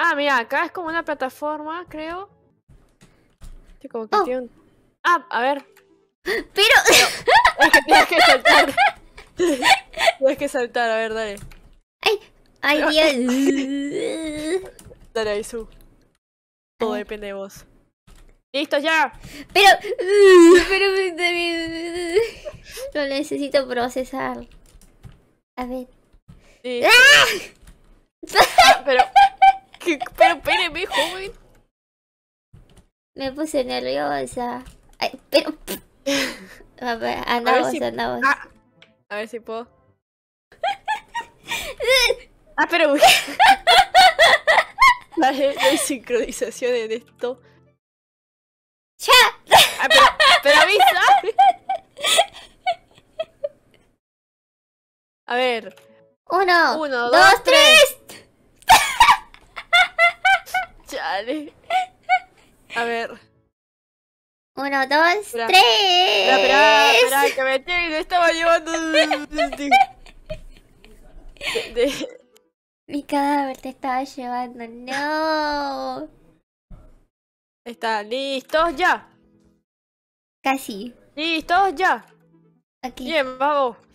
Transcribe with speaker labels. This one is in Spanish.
Speaker 1: Ah, mira, acá es como una plataforma, creo. como Ah, a ver. Pero... es que tienes que saltar. tienes que saltar, a ver, dale. Ay, ay, Dios. dale, Aizu. su. Todo depende de vos. ¡Listo ya! Pero... Pero... Lo necesito procesar. A ver. Sí. pero mi joven. Me puse nerviosa. Ay, pero... A ver, andamos, andamos. Ah, a ver si puedo. ah, pero... no hay sincronización en esto. ¡Ya! Ah, pero, avisa. A ver. Uno, Uno dos tres. A ver. Uno, dos, tres. Espera, espera, espera, que me, tiene, estaba llevando. Mi cadáver te estaba llevando. No. Está listos ya? Casi. ¿Listos ya? Aquí. Bien, vamos.